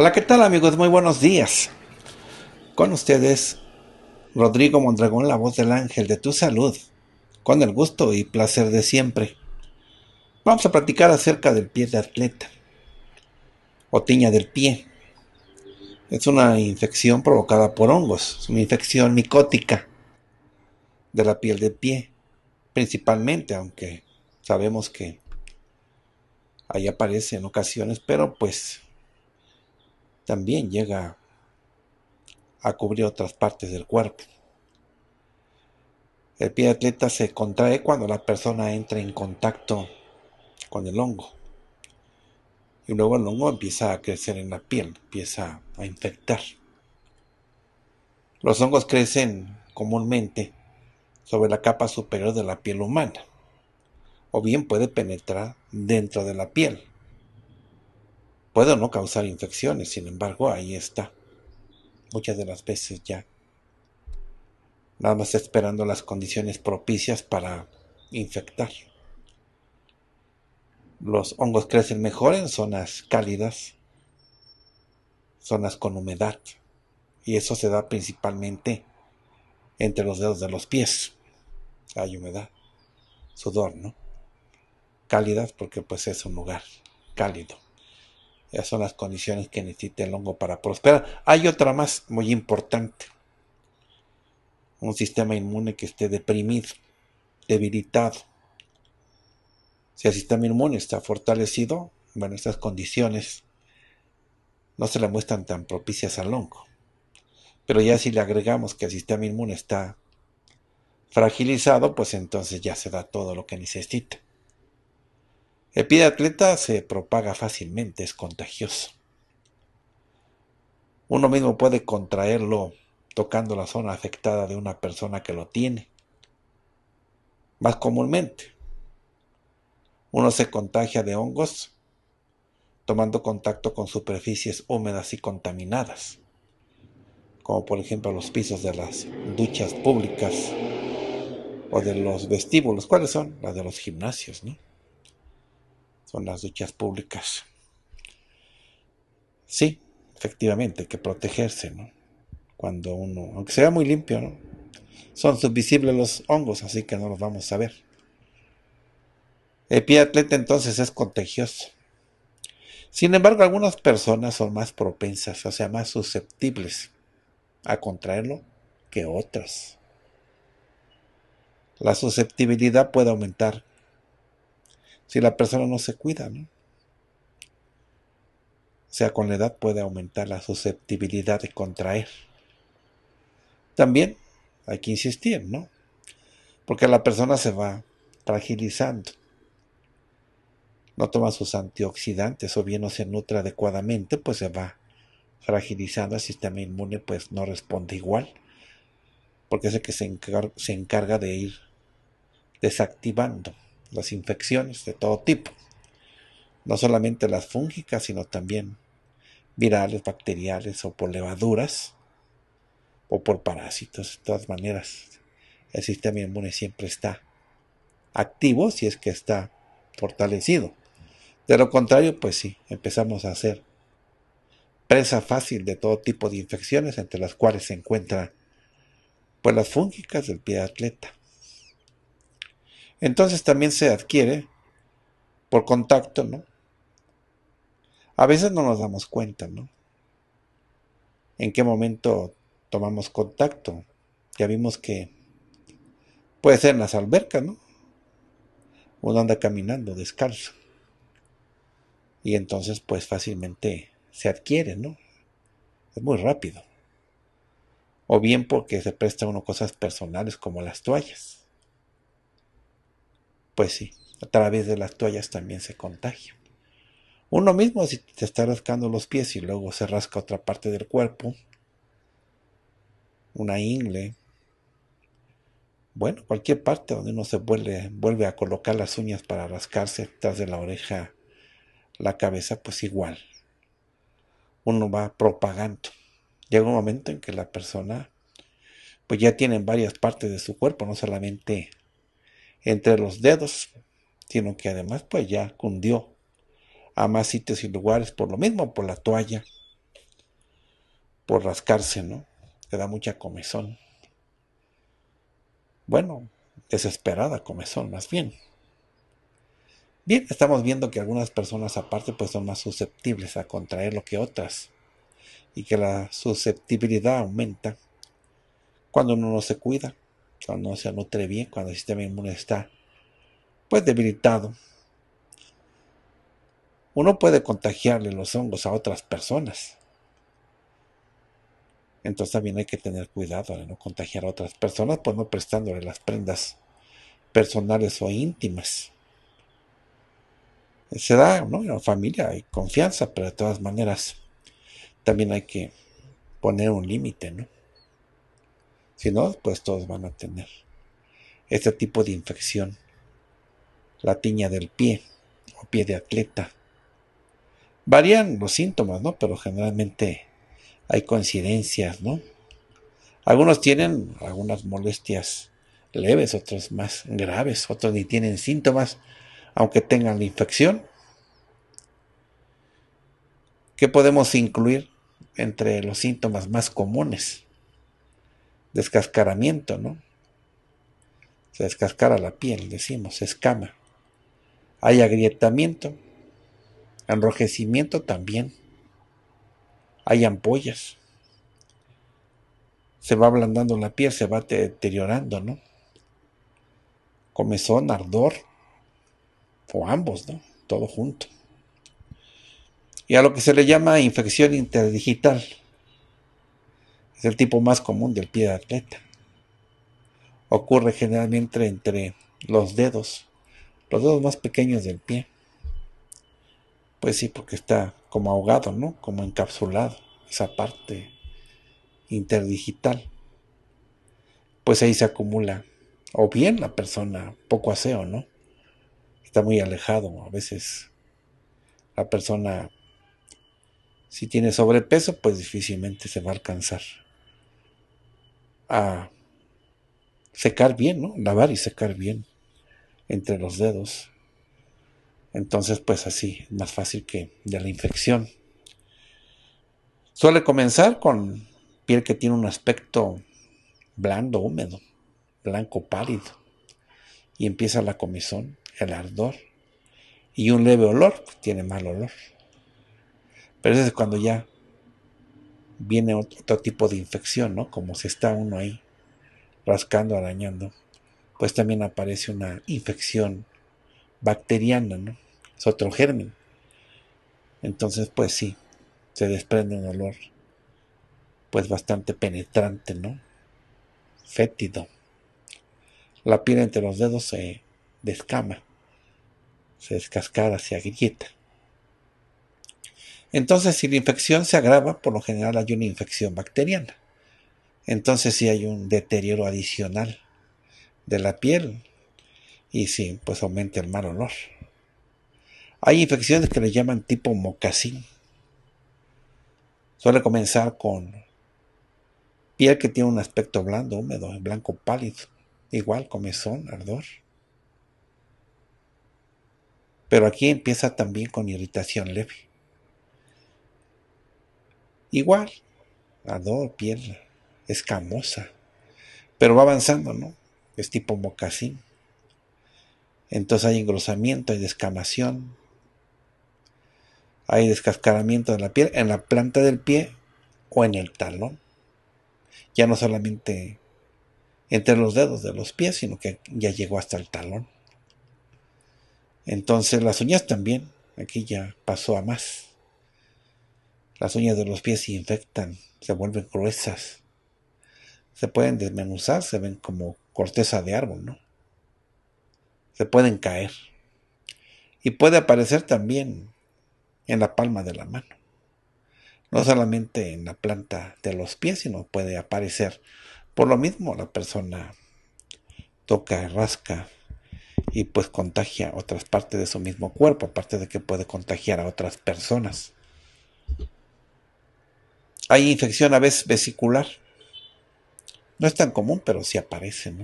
Hola, ¿qué tal amigos? Muy buenos días. Con ustedes, Rodrigo Mondragón, la voz del ángel de tu salud, con el gusto y placer de siempre. Vamos a platicar acerca del pie de atleta o tiña del pie. Es una infección provocada por hongos, es una infección micótica de la piel del pie, principalmente, aunque sabemos que ahí aparece en ocasiones, pero pues también llega a cubrir otras partes del cuerpo. El pie de atleta se contrae cuando la persona entra en contacto con el hongo. Y luego el hongo empieza a crecer en la piel, empieza a infectar. Los hongos crecen comúnmente sobre la capa superior de la piel humana, o bien puede penetrar dentro de la piel, Puedo no causar infecciones, sin embargo, ahí está. Muchas de las veces ya. Nada más esperando las condiciones propicias para infectar. Los hongos crecen mejor en zonas cálidas, zonas con humedad. Y eso se da principalmente entre los dedos de los pies. Hay humedad, sudor, ¿no? Cálidas porque pues es un lugar cálido. Esas son las condiciones que necesita el hongo para prosperar. Hay otra más muy importante. Un sistema inmune que esté deprimido, debilitado. Si el sistema inmune está fortalecido, bueno, estas condiciones no se le muestran tan propicias al hongo. Pero ya si le agregamos que el sistema inmune está fragilizado, pues entonces ya se da todo lo que necesita. El pie atleta se propaga fácilmente, es contagioso. Uno mismo puede contraerlo tocando la zona afectada de una persona que lo tiene. Más comúnmente, uno se contagia de hongos tomando contacto con superficies húmedas y contaminadas, como por ejemplo los pisos de las duchas públicas o de los vestíbulos. ¿Cuáles son? Las de los gimnasios, ¿no? son las duchas públicas. Sí, efectivamente, hay que protegerse, ¿no? Cuando uno, aunque sea muy limpio, Son subvisibles los hongos, así que no los vamos a ver. El pie atleta entonces es contagioso. Sin embargo, algunas personas son más propensas, o sea, más susceptibles a contraerlo que otras. La susceptibilidad puede aumentar si la persona no se cuida, ¿no? O sea, con la edad puede aumentar la susceptibilidad de contraer. También hay que insistir, ¿no? Porque la persona se va fragilizando. No toma sus antioxidantes o bien no se nutre adecuadamente, pues se va fragilizando. El sistema inmune pues no responde igual. Porque es el que se, se encarga de ir desactivando las infecciones de todo tipo, no solamente las fúngicas, sino también virales, bacteriales o por levaduras o por parásitos. De todas maneras, el sistema inmune siempre está activo si es que está fortalecido. De lo contrario, pues sí, empezamos a hacer presa fácil de todo tipo de infecciones, entre las cuales se encuentran pues las fúngicas del pie de atleta entonces también se adquiere por contacto, ¿no? A veces no nos damos cuenta, ¿no? ¿En qué momento tomamos contacto? Ya vimos que puede ser en las albercas, ¿no? Uno anda caminando descalzo. Y entonces pues fácilmente se adquiere, ¿no? Es muy rápido. O bien porque se presta uno cosas personales como las toallas. Pues sí, a través de las toallas también se contagia. Uno mismo si te está rascando los pies y luego se rasca otra parte del cuerpo, una ingle, bueno, cualquier parte donde uno se vuelve, vuelve a colocar las uñas para rascarse detrás de la oreja, la cabeza, pues igual. Uno va propagando. Llega un momento en que la persona, pues ya tiene varias partes de su cuerpo, no solamente entre los dedos, sino que además pues ya cundió a más sitios y lugares por lo mismo, por la toalla, por rascarse, ¿no? Te da mucha comezón. Bueno, desesperada comezón más bien. Bien, estamos viendo que algunas personas aparte pues son más susceptibles a contraerlo que otras y que la susceptibilidad aumenta cuando uno no se cuida cuando no se nutre bien, cuando el sistema inmune está pues debilitado, uno puede contagiarle los hongos a otras personas. Entonces también hay que tener cuidado de no contagiar a otras personas, pues no prestándole las prendas personales o íntimas. Se da, ¿no? En la familia hay confianza, pero de todas maneras también hay que poner un límite, ¿no? Si no, pues todos van a tener este tipo de infección. La tiña del pie o pie de atleta. Varían los síntomas, ¿no? Pero generalmente hay coincidencias, ¿no? Algunos tienen algunas molestias leves, otros más graves, otros ni tienen síntomas, aunque tengan la infección. ¿Qué podemos incluir entre los síntomas más comunes? descascaramiento, ¿no? Se descascara la piel, decimos, escama. Hay agrietamiento, enrojecimiento también. Hay ampollas. Se va ablandando la piel, se va deteriorando, ¿no? Comezón, ardor, o ambos, ¿no? Todo junto. Y a lo que se le llama infección interdigital es el tipo más común del pie de atleta. Ocurre generalmente entre los dedos, los dedos más pequeños del pie. Pues sí, porque está como ahogado, ¿no? Como encapsulado, esa parte interdigital. Pues ahí se acumula. O bien la persona poco aseo, ¿no? Está muy alejado. A veces la persona, si tiene sobrepeso, pues difícilmente se va a alcanzar a secar bien, ¿no? Lavar y secar bien entre los dedos. Entonces, pues así, más fácil que de la infección. Suele comenzar con piel que tiene un aspecto blando, húmedo, blanco pálido. Y empieza la comisón, el ardor y un leve olor, tiene mal olor. Pero ese es cuando ya viene otro tipo de infección, ¿no? Como se está uno ahí rascando, arañando, pues también aparece una infección bacteriana, ¿no? Es otro germen. Entonces, pues sí, se desprende un olor, pues bastante penetrante, ¿no? Fétido. La piel entre los dedos se descama, se descascara, se agrieta. Entonces, si la infección se agrava, por lo general hay una infección bacteriana. Entonces, si hay un deterioro adicional de la piel y sí, pues aumenta el mal olor. Hay infecciones que le llaman tipo mocasín. Suele comenzar con piel que tiene un aspecto blando, húmedo, blanco pálido, igual comezón, ardor. Pero aquí empieza también con irritación leve. Igual, dos piel escamosa, pero va avanzando, ¿no? Es tipo mocasín. Entonces hay engrosamiento, hay descamación, hay descascaramiento de la piel en la planta del pie o en el talón. Ya no solamente entre los dedos de los pies, sino que ya llegó hasta el talón. Entonces las uñas también, aquí ya pasó a más. Las uñas de los pies se infectan, se vuelven gruesas. Se pueden desmenuzar, se ven como corteza de árbol, ¿no? Se pueden caer. Y puede aparecer también en la palma de la mano. No solamente en la planta de los pies, sino puede aparecer. Por lo mismo, la persona toca, rasca y pues contagia otras partes de su mismo cuerpo, aparte de que puede contagiar a otras personas. Hay infección a veces vesicular. No es tan común, pero sí aparece, ¿no?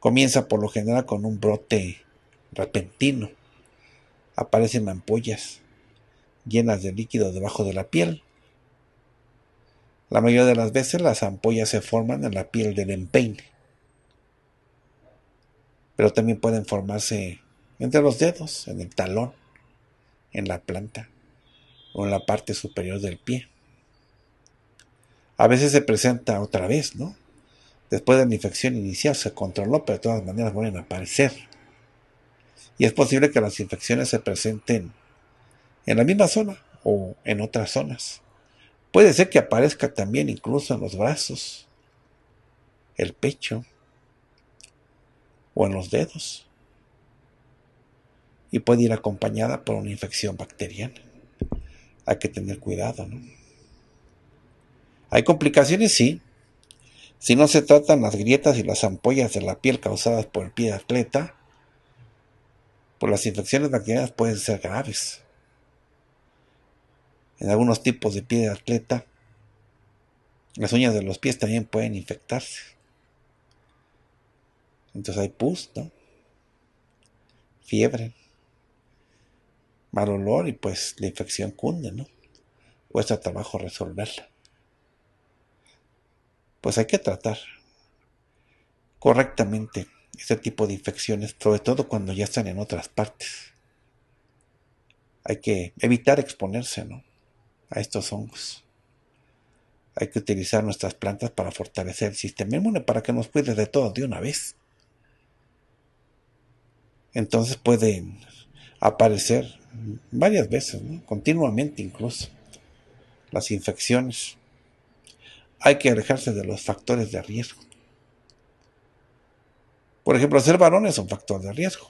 Comienza por lo general con un brote repentino. Aparecen ampollas llenas de líquido debajo de la piel. La mayoría de las veces las ampollas se forman en la piel del empeine, pero también pueden formarse entre los dedos, en el talón, en la planta o en la parte superior del pie. A veces se presenta otra vez, ¿no? Después de la infección inicial se controló, pero de todas maneras vuelven a aparecer. Y es posible que las infecciones se presenten en la misma zona o en otras zonas. Puede ser que aparezca también incluso en los brazos, el pecho o en los dedos. Y puede ir acompañada por una infección bacteriana hay que tener cuidado, ¿no? Hay complicaciones, sí. Si no se tratan las grietas y las ampollas de la piel causadas por el pie de atleta, por pues las infecciones bacterianas pueden ser graves. En algunos tipos de pie de atleta, las uñas de los pies también pueden infectarse. Entonces hay pus, ¿no? Fiebre mal olor y pues la infección cunde, ¿no? Cuesta trabajo resolverla. Pues hay que tratar correctamente este tipo de infecciones, sobre todo cuando ya están en otras partes. Hay que evitar exponerse ¿no? a estos hongos. Hay que utilizar nuestras plantas para fortalecer el sistema inmune, para que nos cuide de todo de una vez. Entonces pueden aparecer varias veces, continuamente incluso, las infecciones. Hay que alejarse de los factores de riesgo. Por ejemplo, ser varones es un factor de riesgo.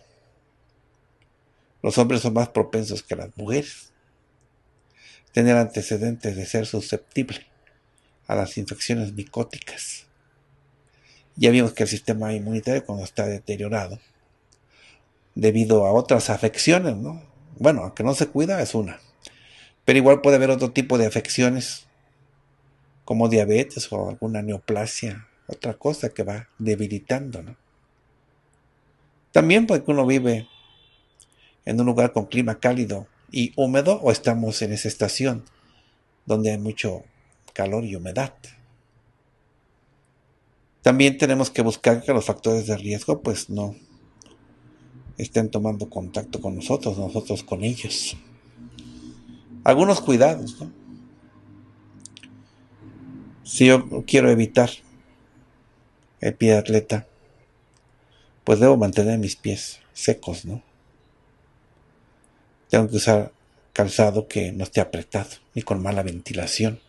Los hombres son más propensos que las mujeres. Tener antecedentes de ser susceptible a las infecciones micóticas. Ya vimos que el sistema inmunitario cuando está deteriorado debido a otras afecciones, ¿no? Bueno, aunque que no se cuida es una. Pero igual puede haber otro tipo de afecciones, como diabetes o alguna neoplasia, otra cosa que va debilitando, ¿no? También porque pues, uno vive en un lugar con clima cálido y húmedo o estamos en esa estación donde hay mucho calor y humedad. También tenemos que buscar que los factores de riesgo pues no estén tomando contacto con nosotros, nosotros con ellos. Algunos cuidados, ¿no? Si yo quiero evitar el pie de atleta, pues debo mantener mis pies secos, ¿no? Tengo que usar calzado que no esté apretado ni con mala ventilación.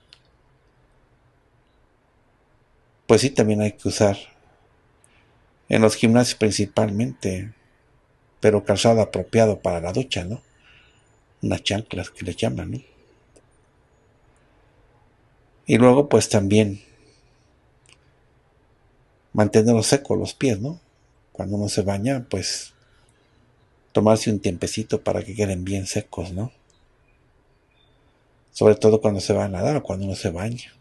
Pues sí, también hay que usar en los gimnasios principalmente pero calzado apropiado para la ducha, ¿no? Unas chanclas que le llaman, ¿no? Y luego, pues también mantenerlos secos los pies, ¿no? Cuando uno se baña, pues tomarse un tiempecito para que queden bien secos, ¿no? Sobre todo cuando se va a nadar o cuando uno se baña.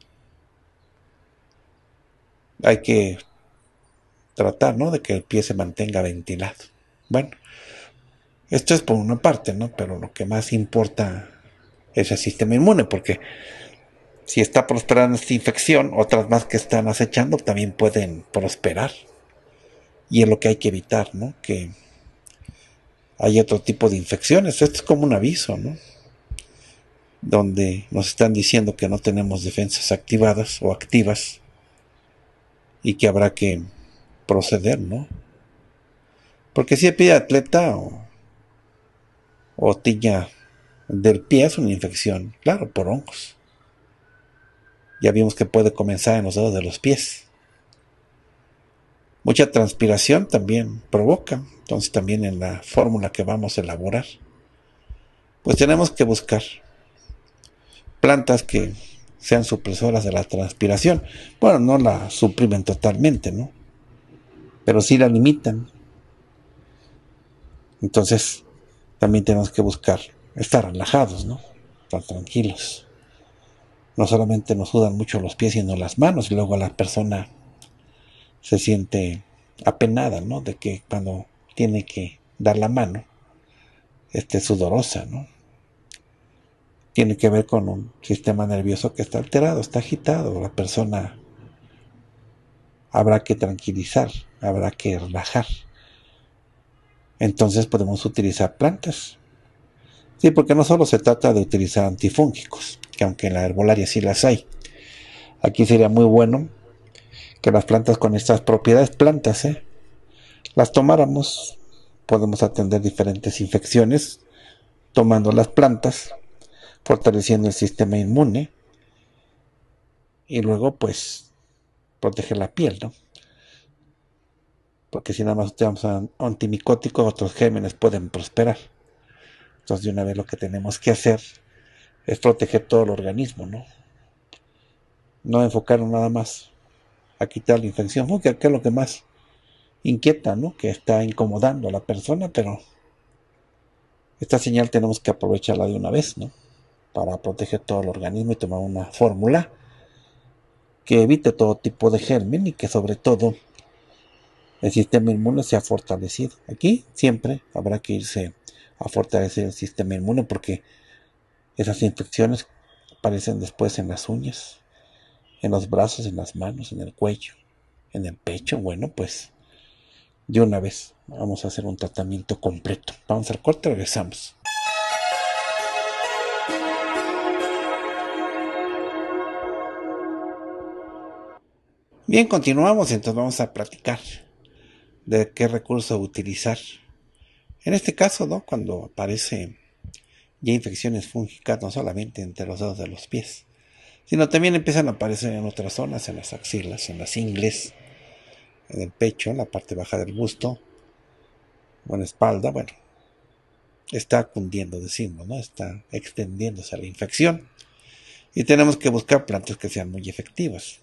Hay que tratar, ¿no? De que el pie se mantenga ventilado. Bueno, esto es por una parte, ¿no? Pero lo que más importa es el sistema inmune, porque si está prosperando esta infección, otras más que están acechando también pueden prosperar. Y es lo que hay que evitar, ¿no? Que hay otro tipo de infecciones. Esto es como un aviso, ¿no? Donde nos están diciendo que no tenemos defensas activadas o activas y que habrá que proceder, ¿no? Porque si el pide atleta o tiña del pie es una infección, claro, por hongos. Ya vimos que puede comenzar en los dedos de los pies. Mucha transpiración también provoca, entonces también en la fórmula que vamos a elaborar, pues tenemos que buscar plantas que sean supresoras de la transpiración. Bueno, no la suprimen totalmente, ¿no? Pero sí la limitan. Entonces, también tenemos que buscar estar relajados, ¿no? Estar tranquilos. No solamente nos sudan mucho los pies, sino las manos, y luego la persona se siente apenada, ¿no? De que cuando tiene que dar la mano, esté sudorosa, ¿no? Tiene que ver con un sistema nervioso que está alterado, está agitado. La persona habrá que tranquilizar, habrá que relajar entonces podemos utilizar plantas. Sí, porque no solo se trata de utilizar antifúngicos, que aunque en la herbolaria sí las hay. Aquí sería muy bueno que las plantas con estas propiedades, plantas, ¿eh? las tomáramos. Podemos atender diferentes infecciones tomando las plantas, fortaleciendo el sistema inmune y luego pues proteger la piel, ¿no? porque si nada más usamos antimicóticos, otros gérmenes pueden prosperar. Entonces, de una vez lo que tenemos que hacer es proteger todo el organismo, ¿no? No enfocarnos nada más a quitar la infección, porque que es lo que más inquieta, ¿no? Que está incomodando a la persona, pero esta señal tenemos que aprovecharla de una vez, ¿no? Para proteger todo el organismo y tomar una fórmula que evite todo tipo de germen y que sobre todo el sistema inmune se ha fortalecido. Aquí siempre habrá que irse a fortalecer el sistema inmune porque esas infecciones aparecen después en las uñas, en los brazos, en las manos, en el cuello, en el pecho. Bueno, pues de una vez vamos a hacer un tratamiento completo. Vamos al corte, regresamos. Bien, continuamos, entonces vamos a platicar de qué recurso utilizar. En este caso, ¿no? Cuando aparece ya infecciones fúngicas, no solamente entre los dedos de los pies, sino también empiezan a aparecer en otras zonas, en las axilas, en las ingles, en el pecho, en la parte baja del busto, o en la espalda, bueno, está cundiendo, decimos, ¿no? Está extendiéndose la infección. Y tenemos que buscar plantas que sean muy efectivas.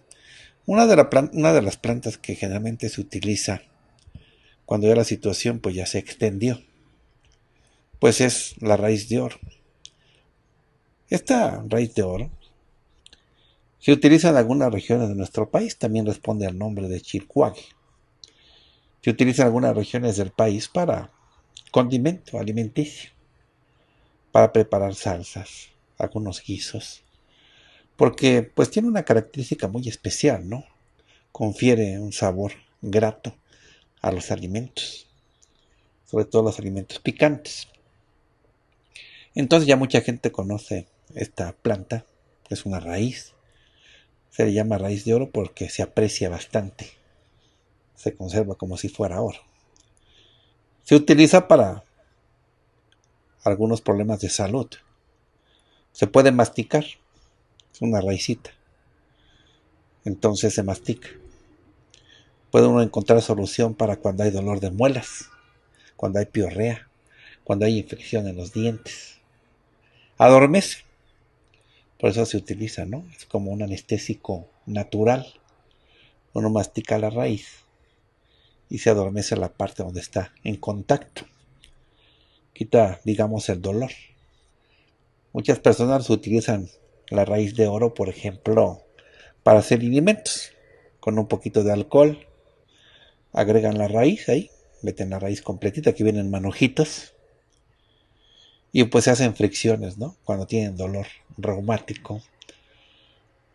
una de las plantas que generalmente se utiliza cuando ya la situación pues ya se extendió. Pues es la raíz de oro. Esta raíz de oro se utiliza en algunas regiones de nuestro país, también responde al nombre de chilcuague. Se utiliza en algunas regiones del país para condimento alimenticio, para preparar salsas, algunos guisos, porque pues tiene una característica muy especial, ¿no? Confiere un sabor grato a los alimentos, sobre todo los alimentos picantes. Entonces ya mucha gente conoce esta planta, es una raíz, se le llama raíz de oro porque se aprecia bastante, se conserva como si fuera oro. Se utiliza para algunos problemas de salud. Se puede masticar, es una raicita. Entonces se mastica puede uno encontrar solución para cuando hay dolor de muelas, cuando hay piorrea, cuando hay infección en los dientes. Adormece. Por eso se utiliza, ¿no? Es como un anestésico natural. Uno mastica la raíz y se adormece la parte donde está en contacto. Quita, digamos, el dolor. Muchas personas utilizan la raíz de oro, por ejemplo, para hacer alimentos con un poquito de alcohol, agregan la raíz ahí, meten la raíz completita, aquí vienen manojitas, y pues se hacen fricciones, ¿no? Cuando tienen dolor reumático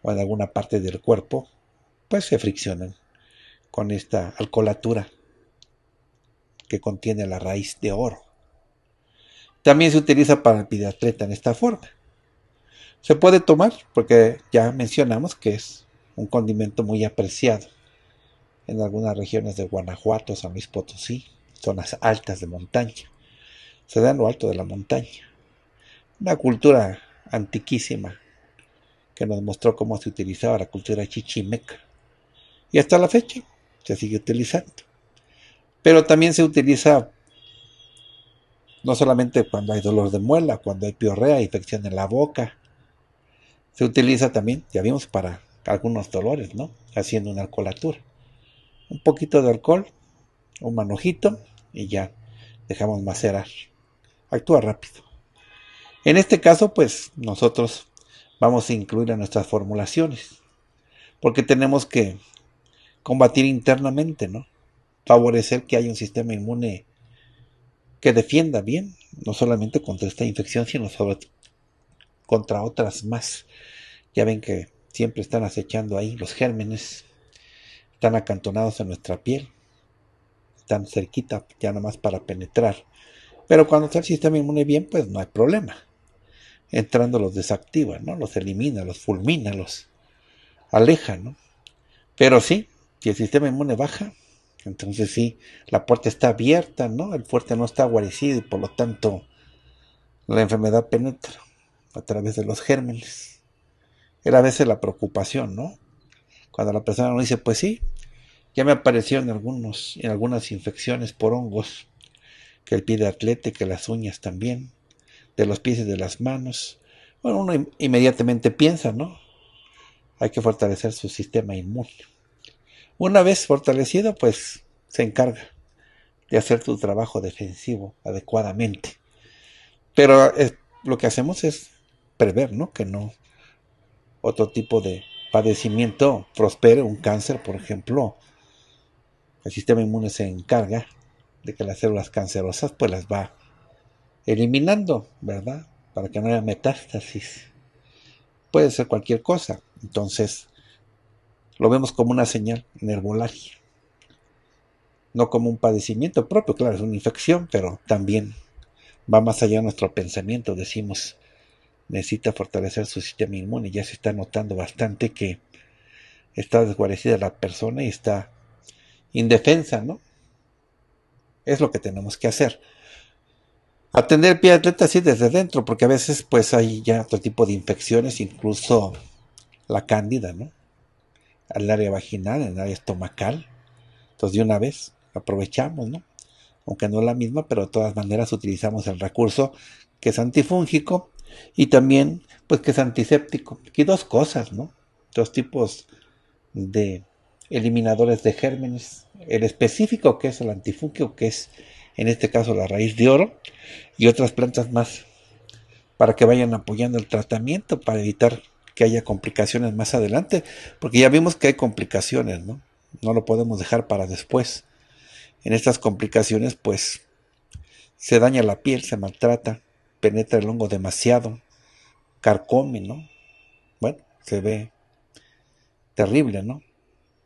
o en alguna parte del cuerpo, pues se friccionan con esta alcoholatura que contiene la raíz de oro. También se utiliza para el pidatleta en esta forma. Se puede tomar porque ya mencionamos que es un condimento muy apreciado en algunas regiones de Guanajuato, San Luis Potosí, zonas altas de montaña. Se da en lo alto de la montaña. Una cultura antiquísima que nos mostró cómo se utilizaba la cultura chichimeca. Y hasta la fecha se sigue utilizando. Pero también se utiliza no solamente cuando hay dolor de muela, cuando hay piorrea, infección en la boca. Se utiliza también, ya vimos, para algunos dolores, ¿no? Haciendo una colatura un poquito de alcohol, un manojito y ya dejamos macerar. Actúa rápido. En este caso, pues nosotros vamos a incluir a nuestras formulaciones, porque tenemos que combatir internamente, ¿no? Favorecer que haya un sistema inmune que defienda bien, no solamente contra esta infección, sino sobre contra otras más. Ya ven que siempre están acechando ahí los gérmenes están acantonados en nuestra piel, están cerquita ya nada más para penetrar. Pero cuando está el sistema inmune bien, pues no hay problema. Entrando los desactiva, ¿no? Los elimina, los fulmina, los aleja, ¿no? Pero sí, si el sistema inmune baja, entonces sí, la puerta está abierta, ¿no? El fuerte no está guarecido y por lo tanto la enfermedad penetra a través de los gérmenes. Era a veces la preocupación, ¿no? Cuando la persona no dice, pues sí, ya me apareció en, algunos, en algunas infecciones por hongos, que el pie de atleta que las uñas también, de los pies y de las manos. Bueno, uno inmediatamente piensa, ¿no? Hay que fortalecer su sistema inmune. Una vez fortalecido, pues se encarga de hacer tu trabajo defensivo adecuadamente. Pero eh, lo que hacemos es prever, ¿no? Que no otro tipo de padecimiento prospere, un cáncer, por ejemplo, el sistema inmune se encarga de que las células cancerosas pues las va eliminando, ¿verdad? Para que no haya metástasis. Puede ser cualquier cosa. Entonces, lo vemos como una señal en No como un padecimiento propio, claro, es una infección, pero también va más allá de nuestro pensamiento. Decimos, necesita fortalecer su sistema inmune. Ya se está notando bastante que está desguarecida la persona y está indefensa, ¿no? Es lo que tenemos que hacer. Atender pie atleta sí desde dentro, porque a veces pues hay ya otro tipo de infecciones, incluso la cándida, ¿no? Al área vaginal, al área estomacal. Entonces de una vez aprovechamos, ¿no? Aunque no es la misma, pero de todas maneras utilizamos el recurso que es antifúngico y también pues que es antiséptico. Aquí dos cosas, ¿no? Dos tipos de eliminadores de gérmenes, el específico que es el antifúngico, que es en este caso la raíz de oro, y otras plantas más, para que vayan apoyando el tratamiento, para evitar que haya complicaciones más adelante, porque ya vimos que hay complicaciones, ¿no? No lo podemos dejar para después. En estas complicaciones, pues, se daña la piel, se maltrata, penetra el hongo demasiado, carcome, ¿no? Bueno, se ve terrible, ¿no?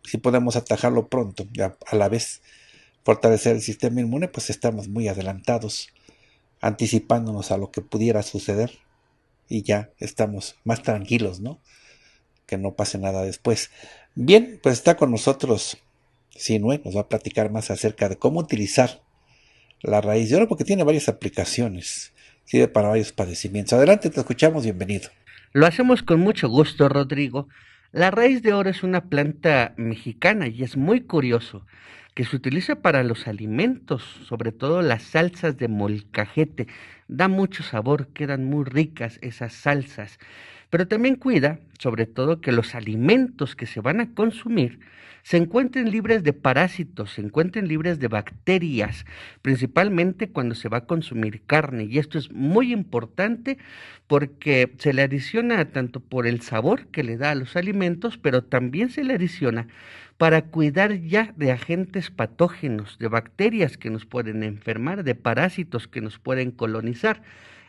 si podemos atajarlo pronto, ya a la vez fortalecer el sistema inmune, pues estamos muy adelantados, anticipándonos a lo que pudiera suceder y ya estamos más tranquilos, ¿no? Que no pase nada después. Bien, pues está con nosotros Sinue, nos va a platicar más acerca de cómo utilizar la raíz de oro, porque tiene varias aplicaciones, sirve para varios padecimientos. Adelante, te escuchamos, bienvenido. Lo hacemos con mucho gusto, Rodrigo. La raíz de oro es una planta mexicana y es muy curioso que se utiliza para los alimentos, sobre todo las salsas de molcajete. Da mucho sabor, quedan muy ricas esas salsas. Pero también cuida, sobre todo, que los alimentos que se van a consumir se encuentren libres de parásitos, se encuentren libres de bacterias, principalmente cuando se va a consumir carne. Y esto es muy importante porque se le adiciona tanto por el sabor que le da a los alimentos, pero también se le adiciona para cuidar ya de agentes patógenos, de bacterias que nos pueden enfermar, de parásitos que nos pueden colonizar.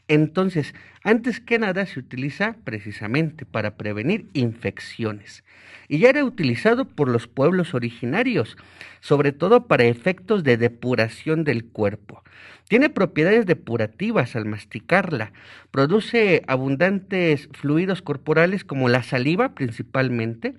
Entonces, antes que nada se utiliza precisamente para prevenir infecciones y ya era utilizado por los pueblos originarios, sobre todo para efectos de depuración del cuerpo. Tiene propiedades depurativas al masticarla, produce abundantes fluidos corporales como la saliva principalmente,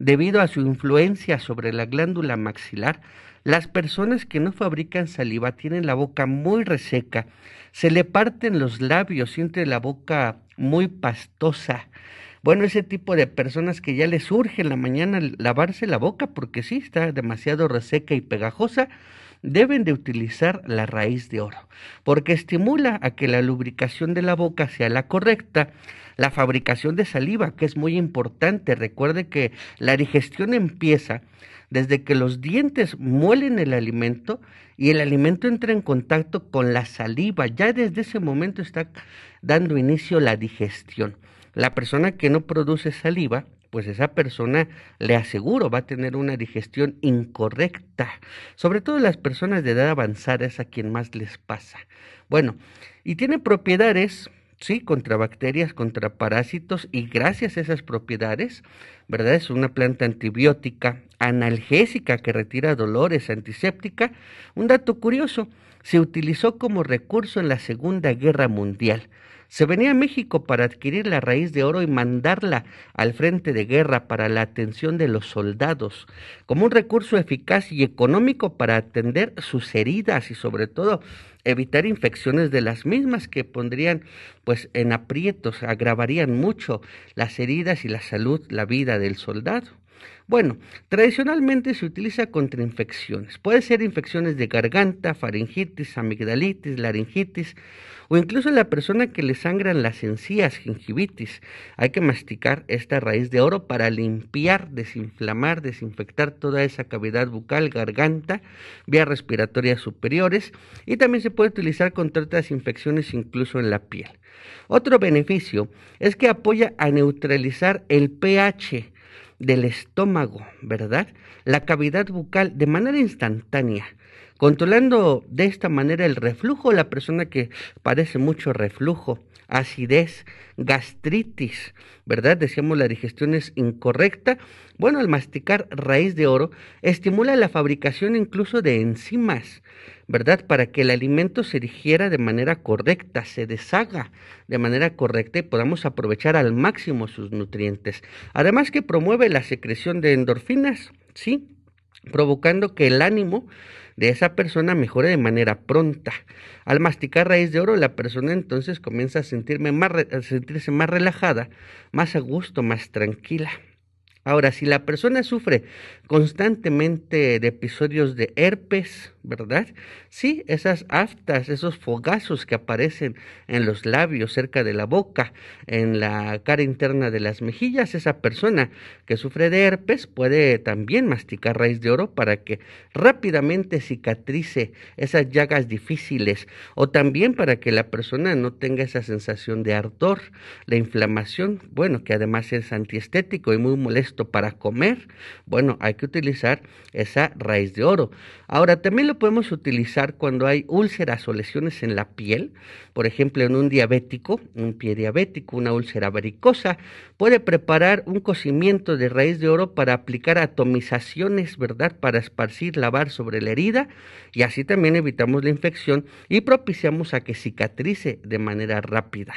Debido a su influencia sobre la glándula maxilar, las personas que no fabrican saliva tienen la boca muy reseca, se le parten los labios, siente la boca muy pastosa. Bueno, ese tipo de personas que ya les urge en la mañana lavarse la boca porque sí está demasiado reseca y pegajosa, deben de utilizar la raíz de oro, porque estimula a que la lubricación de la boca sea la correcta, la fabricación de saliva, que es muy importante. Recuerde que la digestión empieza desde que los dientes muelen el alimento y el alimento entra en contacto con la saliva. Ya desde ese momento está dando inicio la digestión. La persona que no produce saliva pues esa persona, le aseguro, va a tener una digestión incorrecta. Sobre todo las personas de edad avanzada es a quien más les pasa. Bueno, y tiene propiedades, sí, contra bacterias, contra parásitos, y gracias a esas propiedades, ¿verdad? Es una planta antibiótica, analgésica, que retira dolores, antiséptica. Un dato curioso, se utilizó como recurso en la Segunda Guerra Mundial se venía a México para adquirir la raíz de oro y mandarla al frente de guerra para la atención de los soldados, como un recurso eficaz y económico para atender sus heridas y sobre todo evitar infecciones de las mismas que pondrían pues en aprietos, agravarían mucho las heridas y la salud, la vida del soldado. Bueno, tradicionalmente se utiliza contra infecciones. Puede ser infecciones de garganta, faringitis, amigdalitis, laringitis o incluso la persona que le sangran las encías, gingivitis. Hay que masticar esta raíz de oro para limpiar, desinflamar, desinfectar toda esa cavidad bucal, garganta, vías respiratorias superiores y también se puede utilizar contra otras infecciones incluso en la piel. Otro beneficio es que apoya a neutralizar el pH del estómago, ¿verdad? La cavidad bucal de manera instantánea, controlando de esta manera el reflujo, la persona que padece mucho reflujo, acidez, gastritis, ¿verdad? Decíamos la digestión es incorrecta. Bueno, al masticar raíz de oro estimula la fabricación incluso de enzimas ¿verdad? Para que el alimento se digiera de manera correcta, se deshaga de manera correcta y podamos aprovechar al máximo sus nutrientes. Además que promueve la secreción de endorfinas, ¿sí? provocando que el ánimo de esa persona mejore de manera pronta. Al masticar raíz de oro, la persona entonces comienza a, sentirse más relajada, más a gusto, más tranquila. Ahora, si la persona sufre constantemente de episodios de herpes, ¿verdad? Sí, esas aftas, esos fogazos que aparecen en los labios, cerca de la boca, en la cara interna de las mejillas, esa persona que sufre de herpes puede también masticar raíz de oro para que rápidamente cicatrice esas llagas difíciles o también para que la persona no tenga esa sensación de ardor, la inflamación, bueno, que además es antiestético y muy molesto para comer, bueno, hay que utilizar esa raíz de oro. Ahora, también podemos utilizar cuando hay úlceras o lesiones en la piel, por ejemplo en un diabético, un pie diabético, una úlcera varicosa. Puede preparar un cocimiento de raíz de oro para aplicar atomizaciones, ¿verdad? Para esparcir, lavar sobre la herida y así también evitamos la infección y propiciamos a que cicatrice de manera rápida.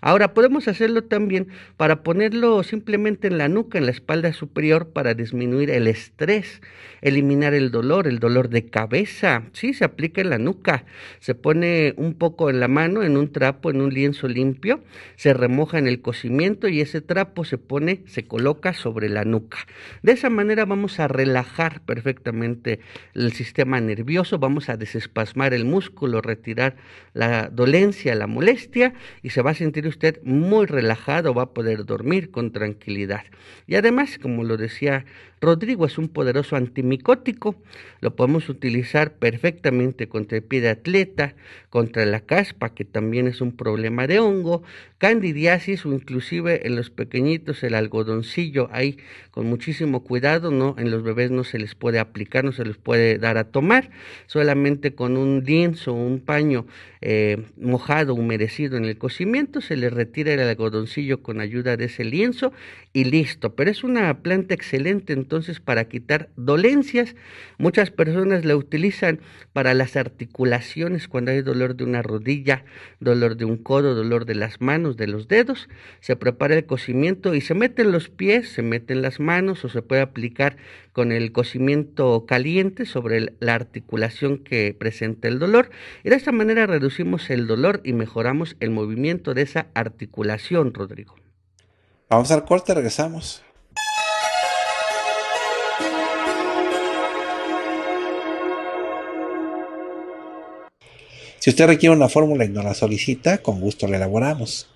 Ahora podemos hacerlo también para ponerlo simplemente en la nuca, en la espalda superior para disminuir el estrés, eliminar el dolor, el dolor de cabeza sí, se aplica en la nuca, se pone un poco en la mano, en un trapo, en un lienzo limpio, se remoja en el cocimiento y ese trapo se pone, se coloca sobre la nuca. De esa manera vamos a relajar perfectamente el sistema nervioso, vamos a desespasmar el músculo, retirar la dolencia, la molestia y se va a sentir usted muy relajado, va a poder dormir con tranquilidad. Y además, como lo decía Rodrigo es un poderoso antimicótico, lo podemos utilizar perfectamente contra el pie de atleta, contra la caspa, que también es un problema de hongo, candidiasis o inclusive en los pequeñitos el algodoncillo ahí con muchísimo cuidado, no en los bebés no se les puede aplicar, no se les puede dar a tomar, solamente con un lienzo, un paño eh, mojado, humedecido en el cocimiento, se les retira el algodoncillo con ayuda de ese lienzo y listo, pero es una planta excelente entonces entonces para quitar dolencias. Muchas personas la utilizan para las articulaciones cuando hay dolor de una rodilla, dolor de un codo, dolor de las manos, de los dedos. Se prepara el cocimiento y se meten los pies, se meten las manos o se puede aplicar con el cocimiento caliente sobre la articulación que presenta el dolor. Y de esta manera reducimos el dolor y mejoramos el movimiento de esa articulación, Rodrigo. Vamos al corte, regresamos. Si usted requiere una fórmula y nos la solicita, con gusto la elaboramos.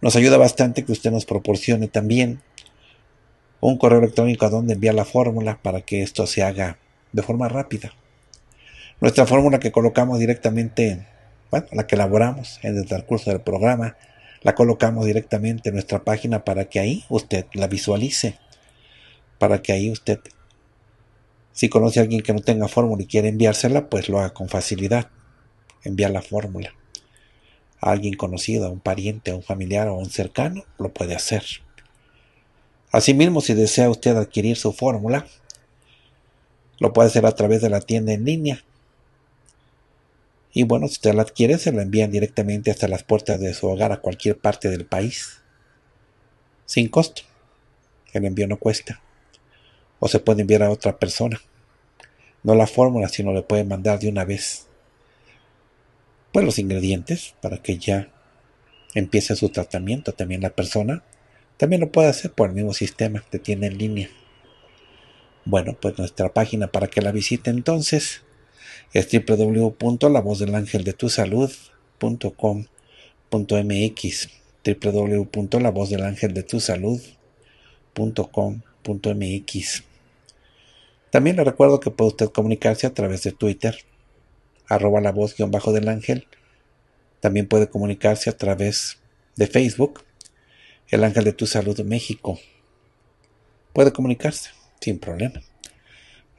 Nos ayuda bastante que usted nos proporcione también un correo electrónico a donde enviar la fórmula para que esto se haga de forma rápida. Nuestra fórmula que colocamos directamente, bueno, la que elaboramos en el curso del programa, la colocamos directamente en nuestra página para que ahí usted la visualice, para que ahí usted, si conoce a alguien que no tenga fórmula y quiere enviársela, pues lo haga con facilidad enviar la fórmula. A alguien conocido, a un pariente, a un familiar o a un cercano, lo puede hacer. Asimismo, si desea usted adquirir su fórmula, lo puede hacer a través de la tienda en línea. Y bueno, si usted la adquiere, se la envían directamente hasta las puertas de su hogar a cualquier parte del país. Sin costo. El envío no cuesta. O se puede enviar a otra persona. No la fórmula, sino le puede mandar de una vez pues los ingredientes para que ya empiece su tratamiento también la persona. También lo puede hacer por el mismo sistema que tiene en línea. Bueno, pues nuestra página para que la visite entonces es www.lavozdelangeldetusalud.com.mx www.lavozdelangeldetusalud.com.mx También le recuerdo que puede usted comunicarse a través de Twitter arroba la voz guión bajo del ángel. También puede comunicarse a través de Facebook, el ángel de tu salud México. Puede comunicarse sin problema.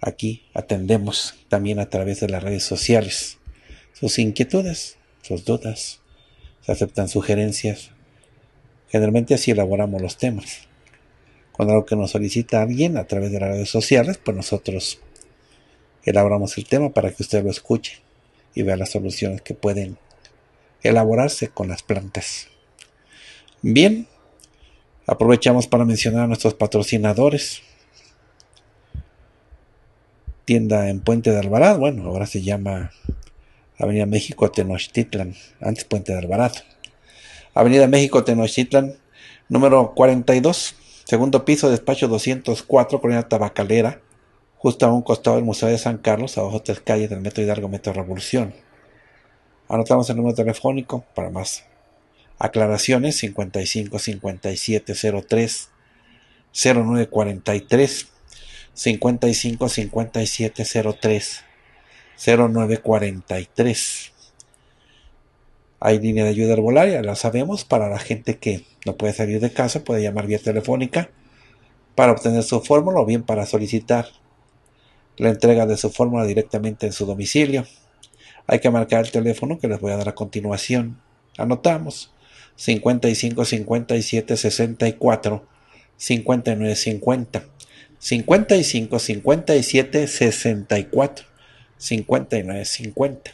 Aquí atendemos también a través de las redes sociales sus inquietudes, sus dudas, se aceptan sugerencias. Generalmente así elaboramos los temas. Cuando algo que nos solicita alguien a través de las redes sociales, pues nosotros elaboramos el tema para que usted lo escuche y vea las soluciones que pueden elaborarse con las plantas. Bien, aprovechamos para mencionar a nuestros patrocinadores. Tienda en Puente de Alvarado, bueno, ahora se llama Avenida México Tenochtitlan, antes Puente de Alvarado. Avenida México Tenochtitlan, número 42, segundo piso, despacho 204, Colonia Tabacalera, justo a un costado del Museo de San Carlos, abajo de calle calles del Metro Hidalgo Metro Revolución. Anotamos el número telefónico para más aclaraciones 55 57 03 09 55 57 03 09 hay línea de ayuda herbolaria, la sabemos, para la gente que no puede salir de casa, puede llamar vía telefónica para obtener su fórmula o bien para solicitar la entrega de su fórmula directamente en su domicilio. Hay que marcar el teléfono que les voy a dar a continuación. Anotamos 55 57 64 59 50 55 57 64 59 50.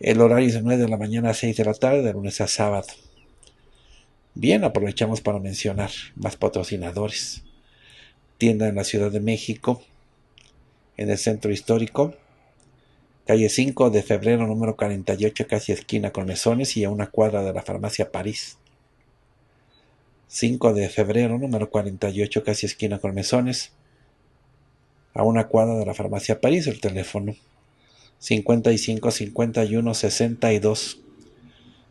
El horario es de 9 de la mañana a 6 de la tarde, de lunes a sábado. Bien, aprovechamos para mencionar más patrocinadores. Tienda en la Ciudad de México, en el centro histórico. Calle 5 de febrero número 48, casi esquina con mesones y a una cuadra de la farmacia París. 5 de febrero número 48, casi esquina con mesones, a una cuadra de la farmacia París, el teléfono 55 51 62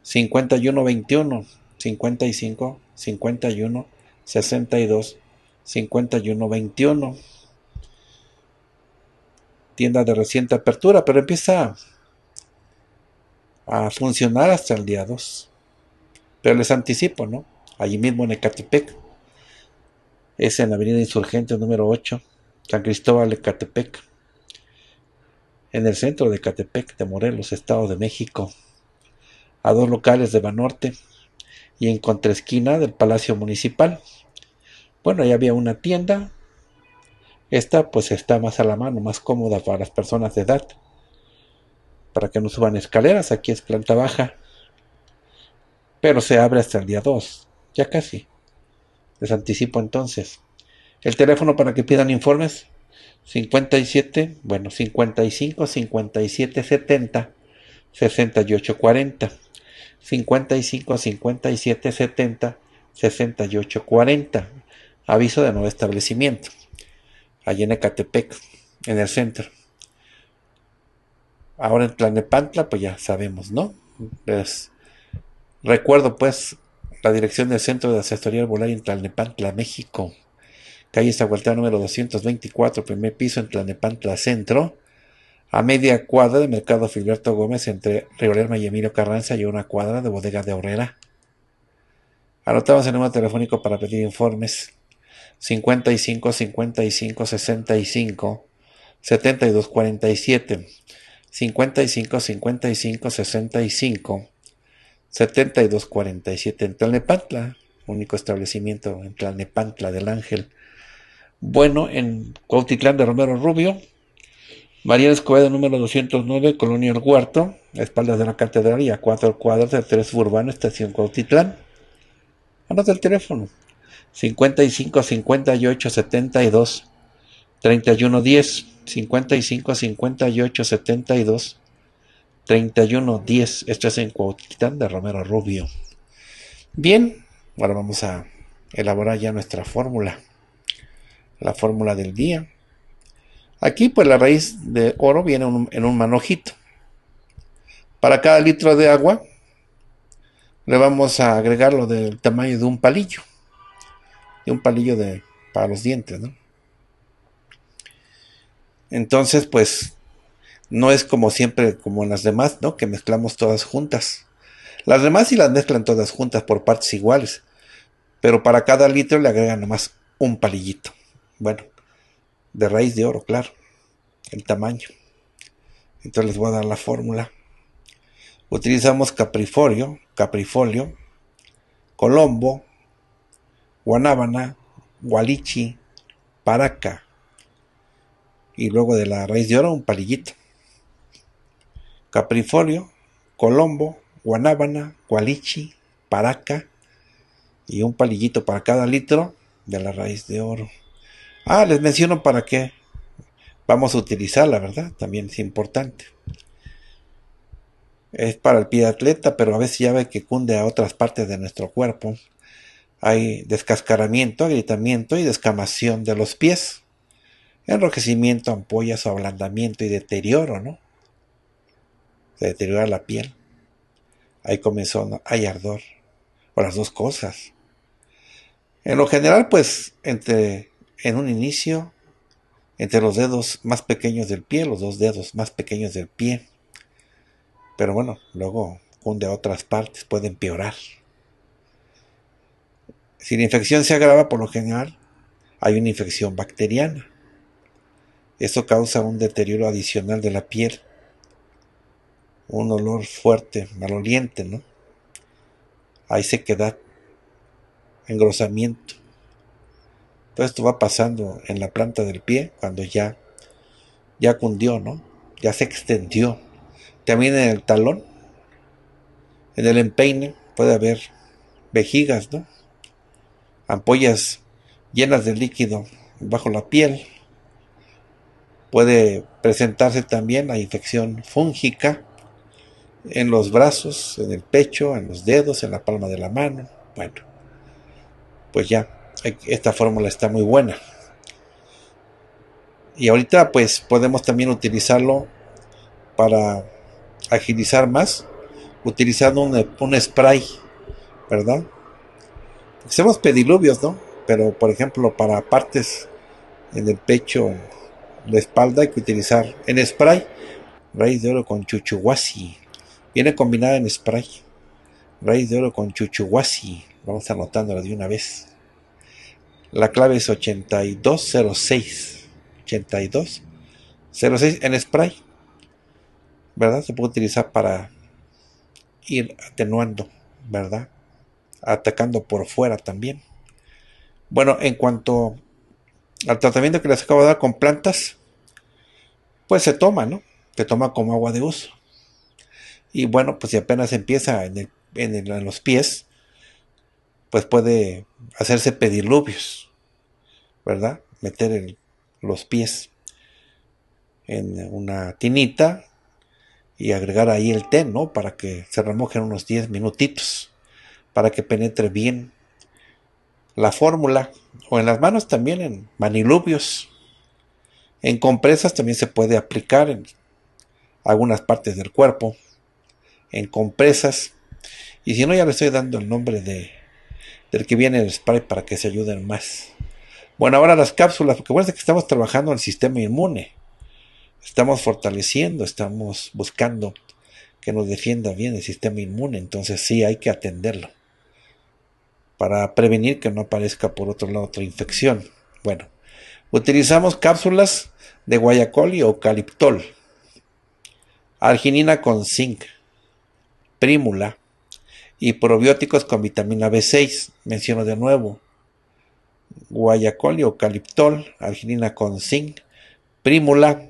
51 21 55 51 62 51 21 tienda de reciente apertura, pero empieza a funcionar hasta el día 2. Pero les anticipo, ¿no? Allí mismo en Ecatepec. Es en la avenida Insurgente número 8, San Cristóbal, Ecatepec. En el centro de Ecatepec de Morelos, Estado de México. A dos locales de Banorte y en contraesquina del Palacio Municipal. Bueno, ahí había una tienda esta pues está más a la mano, más cómoda para las personas de edad. Para que no suban escaleras, aquí es planta baja. Pero se abre hasta el día 2, ya casi. Les anticipo entonces. El teléfono para que pidan informes 57, bueno, 55 57 70 68 40. 55 57 70 68 40. Aviso de nuevo establecimiento allí en Ecatepec, en el centro. Ahora en Tlalnepantla, pues ya sabemos, ¿no? Pues, recuerdo pues la dirección del Centro de Asesoría volar en Tlalnepantla, México. Calle Zagualtea número 224, primer piso en Tlalnepantla Centro, a media cuadra de Mercado Filberto Gómez entre Riolerma y Emilio Carranza y una cuadra de Bodega de Herrera. Anotamos el número telefónico para pedir informes 55 55 65 72 47 55 55 65 72 47 en Tlalnepantla, único establecimiento en Tlalnepantla del Ángel. Bueno, en Cuautitlán de Romero Rubio, María Escobeda, número 209, Colonia El Huerto, a espaldas de la catedral y a cuatro cuadras de Tres Urbano, Estación Cuautitlán. Anota el teléfono, 55 58 72 31 10 55 58 72 31 10 esto es en Cuautitlán de Romero Rubio bien ahora vamos a elaborar ya nuestra fórmula la fórmula del día aquí pues la raíz de oro viene en un manojito para cada litro de agua le vamos a agregar lo del tamaño de un palillo y un palillo de, para los dientes, ¿no? Entonces, pues, no es como siempre, como las demás, ¿no? Que mezclamos todas juntas. Las demás sí las mezclan todas juntas por partes iguales, pero para cada litro le agregan nomás un palillito. Bueno, de raíz de oro, claro, el tamaño. Entonces les voy a dar la fórmula. Utilizamos caprifolio. caprifolio, colombo, Guanábana, Gualichi, Paraca. Y luego de la raíz de oro, un palillito. Caprifolio, Colombo, Guanábana, Gualichi, Paraca. Y un palillito para cada litro de la raíz de oro. Ah, les menciono para qué vamos a utilizarla, ¿verdad? También es importante. Es para el pie de atleta, pero a veces ya ve que cunde a otras partes de nuestro cuerpo. Hay descascaramiento, agritamiento y descamación de los pies, enrojecimiento, ampollas o ablandamiento y deterioro, ¿no? Se deteriora la piel. Ahí comenzó, hay ardor, o las dos cosas. En lo general, pues, entre, en un inicio, entre los dedos más pequeños del pie, los dos dedos más pequeños del pie. Pero bueno, luego un a otras partes, puede empeorar. Si la infección se agrava, por lo general hay una infección bacteriana. Eso causa un deterioro adicional de la piel, un olor fuerte, maloliente, ¿no? Hay sequedad, engrosamiento. Todo esto va pasando en la planta del pie cuando ya, ya cundió, ¿no? Ya se extendió. También en el talón, en el empeine, puede haber vejigas, ¿no? ampollas llenas de líquido bajo la piel. Puede presentarse también la infección fúngica en los brazos, en el pecho, en los dedos, en la palma de la mano. Bueno, pues ya, esta fórmula está muy buena. Y ahorita pues podemos también utilizarlo para agilizar más, utilizando un, spray, ¿verdad? Hacemos pediluvios, ¿no? Pero, por ejemplo, para partes en el pecho, la espalda, hay que utilizar en spray raíz de oro con chuchuhuasi. Viene combinada en spray. Raíz de oro con chuchuhuasi. Vamos anotándola de una vez. La clave es 8206. 8206 en spray. ¿Verdad? Se puede utilizar para ir atenuando, ¿verdad? atacando por fuera también. Bueno, en cuanto al tratamiento que les acabo de dar con plantas, pues se toma, ¿no? Se toma como agua de uso. Y bueno, pues si apenas empieza en, los pies, pues puede hacerse pediluvios, ¿verdad? Meter los pies en una tinita y agregar ahí el té, ¿no? Para que se remojen unos 10 minutitos para que penetre bien la fórmula o en las manos también en manilubios. En compresas también se puede aplicar en algunas partes del cuerpo, en compresas. Y si no, ya le estoy dando el nombre de, del que viene el spray para que se ayuden más. Bueno, ahora las cápsulas, porque recuerda que estamos trabajando en el sistema inmune. Estamos fortaleciendo, estamos buscando que nos defienda bien el sistema inmune. Entonces sí, hay que atenderlo para prevenir que no aparezca por otro lado otra infección. Bueno, utilizamos cápsulas de guayacol y eucaliptol, arginina con zinc, prímula y probióticos con vitamina B6. Menciono de nuevo, guayacol y eucaliptol, arginina con zinc, prímula,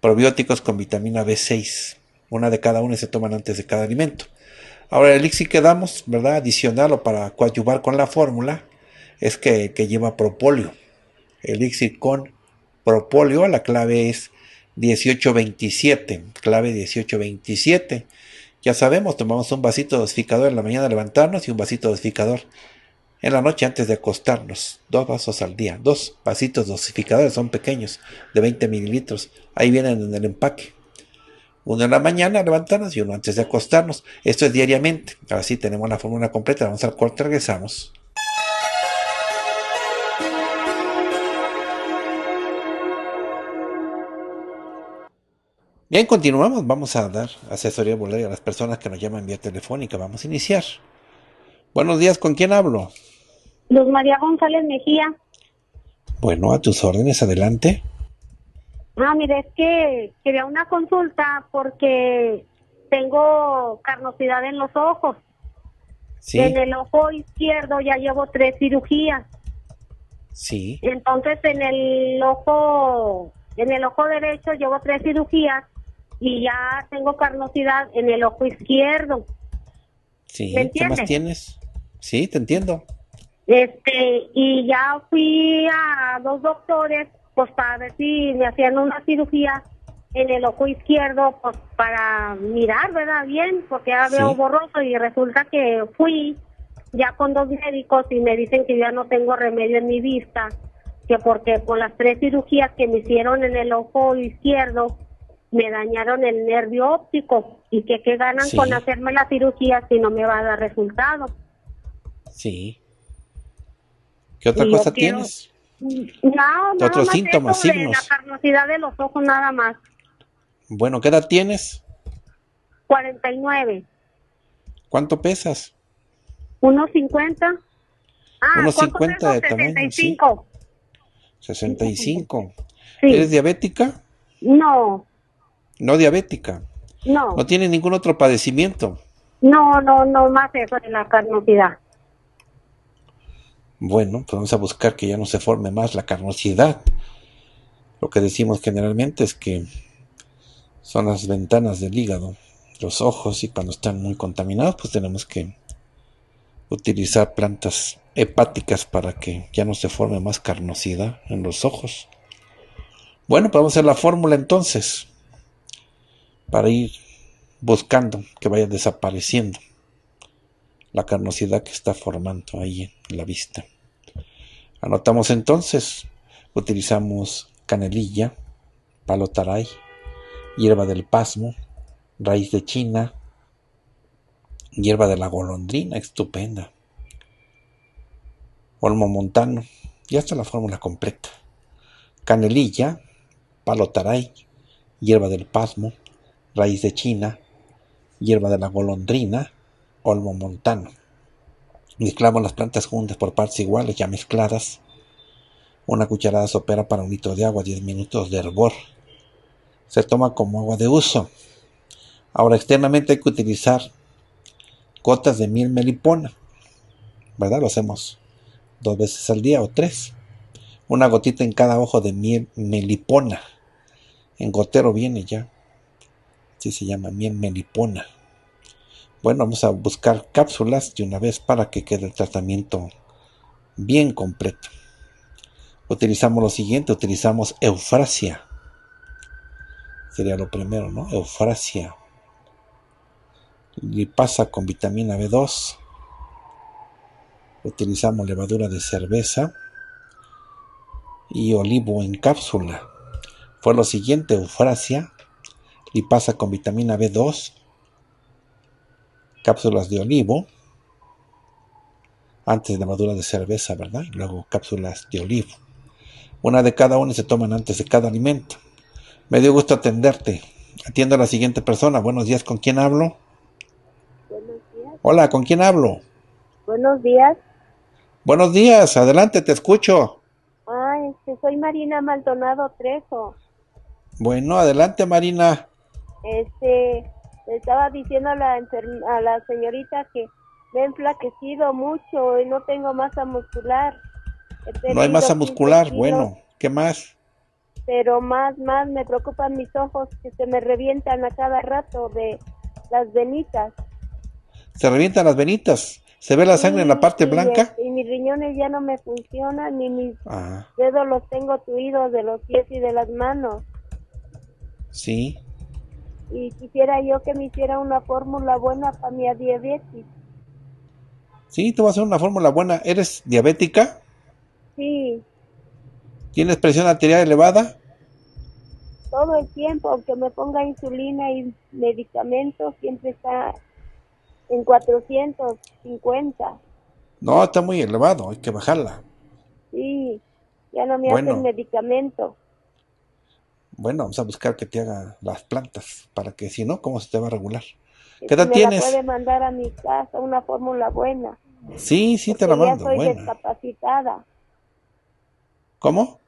probióticos con vitamina B6. Una de cada una se toman antes de cada alimento. Ahora, el elixir que damos, ¿verdad? Adicional o para coadyuvar con la fórmula, es que, lleva propóleo. Elixir con propóleo, la clave es 1827, clave 1827. Ya sabemos, tomamos un vasito dosificador en la mañana levantarnos y un vasito dosificador en la noche antes de acostarnos. Dos vasos al día, dos vasitos dosificadores, son pequeños, de 20 mililitros. Ahí vienen en el empaque. Uno en la mañana levantarnos y uno antes de acostarnos. Esto es diariamente. Ahora sí tenemos la fórmula completa. Vamos al corte, regresamos. Bien, continuamos. Vamos a dar asesoría a las personas que nos llaman vía telefónica. Vamos a iniciar. Buenos días, ¿con quién hablo? Luz María González Mejía. Bueno, a tus órdenes, adelante. No, ah, mire, es que quería una consulta porque tengo carnosidad en los ojos. Sí. En el ojo izquierdo ya llevo tres cirugías. Sí. Entonces en el ojo, en el ojo derecho llevo tres cirugías y ya tengo carnosidad en el ojo izquierdo. Sí. ¿Qué más tienes? Sí, te entiendo. Este y ya fui a dos doctores pues para ver si me hacían una cirugía en el ojo izquierdo, pues para mirar, ¿verdad? Bien, porque ya veo borroso y resulta que fui ya con dos médicos y me dicen que ya no tengo remedio en mi vista, que porque con las tres cirugías que me hicieron en el ojo izquierdo, me dañaron el nervio óptico y que qué ganan con hacerme la cirugía si no me va a dar resultado. Sí. ¿Qué otra cosa tienes? No, nada otros síntomas, eso La carnosidad de los ojos nada más. Bueno, ¿qué edad tienes? 49. ¿Cuánto pesas? 1.50. Ah, 1.50 de tamaño. 65. 65. ¿Eres diabética? No. ¿No diabética? No. ¿No tienes ningún otro padecimiento? No, no, no más eso de la carnosidad. Bueno, pues vamos a buscar que ya no se forme más la carnosidad. Lo que decimos generalmente es que son las ventanas del hígado, los ojos, y cuando están muy contaminados, pues tenemos que utilizar plantas hepáticas para que ya no se forme más carnosidad en los ojos. Bueno, podemos vamos a hacer la fórmula entonces para ir buscando que vaya desapareciendo la carnosidad que está formando ahí en la vista. Anotamos entonces, utilizamos canelilla, palo taray, hierba del pasmo, raíz de china, hierba de la golondrina, estupenda, olmo montano, ya está la fórmula completa. Canelilla, palo taray, hierba del pasmo, raíz de china, hierba de la golondrina, Polvo montano. Mezclamos las plantas juntas por partes iguales, ya mezcladas. Una cucharada sopera para un litro de agua, 10 minutos de hervor. Se toma como agua de uso. Ahora, externamente hay que utilizar gotas de miel melipona. ¿Verdad? Lo hacemos dos veces al día o tres. Una gotita en cada ojo de miel melipona. En gotero viene ya. Así se llama miel melipona. Bueno, vamos a buscar cápsulas de una vez para que quede el tratamiento bien completo. Utilizamos lo siguiente, utilizamos eufrasia. Sería lo primero, ¿no? Eufrasia. Lipasa con vitamina B2. Utilizamos levadura de cerveza y olivo en cápsula. Fue lo siguiente, eufrasia, lipasa con vitamina B2, cápsulas de olivo, antes de madura de cerveza, ¿verdad? Y luego cápsulas de olivo. Una de cada una se toman antes de cada alimento. Me dio gusto atenderte. Atiendo a la siguiente persona. Buenos días, ¿con quién hablo? Buenos días. Hola, ¿con quién hablo? Buenos días. Buenos días, adelante, te escucho. Ay, ah, este, soy Marina Maldonado Trejo. Bueno, adelante, Marina. Este, estaba diciendo a la, a la señorita que me he enflaquecido mucho y no tengo masa muscular. No hay masa muscular, bueno, ¿qué más? Pero más, más me preocupan mis ojos que se me revientan a cada rato de las venitas. Se revientan las venitas. ¿Se ve la sangre en la parte blanca? Y, mis riñones ya no me funcionan, ni mis ah. dedos los tengo tuidos de los pies y de las manos. Sí y quisiera yo que me hiciera una fórmula buena para mi diabetes. Sí, te vas a hacer una fórmula buena. ¿Eres diabética? Sí. ¿Tienes presión arterial elevada? Todo el tiempo, aunque me ponga insulina y medicamentos, siempre está en 450. No, está muy elevado, hay que bajarla. Sí, ya no me hacen medicamento. Bueno, vamos a buscar que te haga las plantas, para que si no, ¿cómo se te va a regular? ¿Qué edad tienes? me puede mandar a mi casa una fórmula buena. Sí, sí, te la mando. Ya soy descapacitada. ¿Cómo?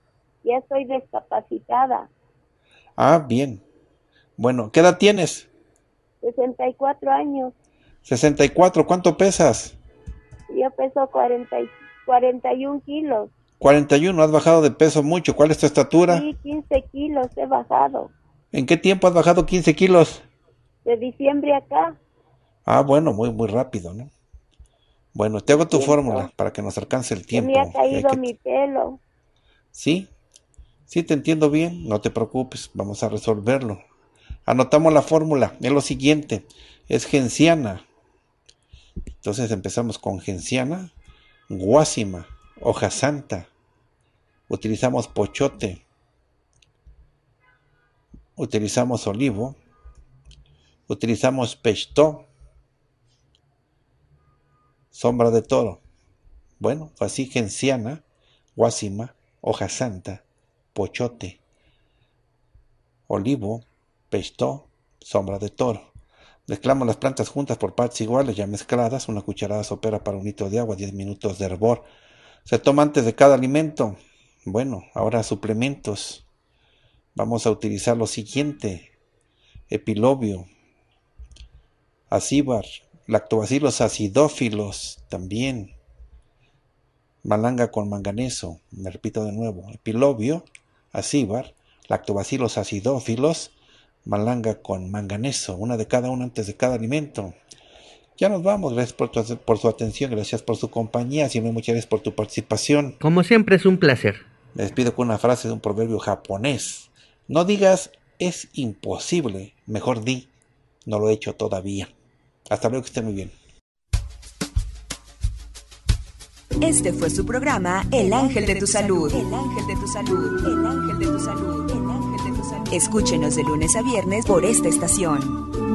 Ya estoy descapacitada. Ah, bien. Bueno, ¿qué edad tienes? 64 años. 64, ¿cuánto pesas? Yo peso y 41 kilos. 41, has bajado de peso mucho. ¿Cuál es tu estatura? Sí, 15 kilos he bajado. ¿En qué tiempo has bajado 15 kilos? De diciembre acá. Ah, bueno, muy, muy rápido, ¿no? Bueno, te hago tu fórmula para que nos alcance el tiempo. me ha caído mi pelo. Sí, sí, te entiendo bien. No te preocupes, vamos a resolverlo. Anotamos la fórmula. Es lo siguiente: es genciana. Entonces empezamos con genciana, guásima hoja santa, utilizamos pochote, utilizamos olivo, utilizamos pecho. sombra de toro. Bueno, así genciana, guasima, hoja santa, pochote, olivo, Pecho. sombra de toro. Mezclamos las plantas juntas por partes iguales, ya mezcladas, una cucharada sopera para un litro de agua, 10 minutos de hervor se toma antes de cada alimento. Bueno, ahora suplementos. Vamos a utilizar lo siguiente: epilobio, acíbar, lactobacilos acidófilos también. Malanga con manganeso, me repito de nuevo, epilobio, acíbar, lactobacilos acidófilos, malanga con manganeso, una de cada una antes de cada alimento. Ya nos vamos. Gracias por, su atención, gracias por su compañía. Siempre muchas gracias por tu participación. Como siempre, es un placer. Les pido con una frase de un proverbio japonés. No digas es imposible. Mejor di, no lo he hecho todavía. Hasta luego, que esté muy bien. Este fue su programa El Ángel de tu Salud. El Ángel de tu Salud. El Ángel de tu Salud. El Ángel de tu Salud. Escúchenos de lunes a viernes por esta estación.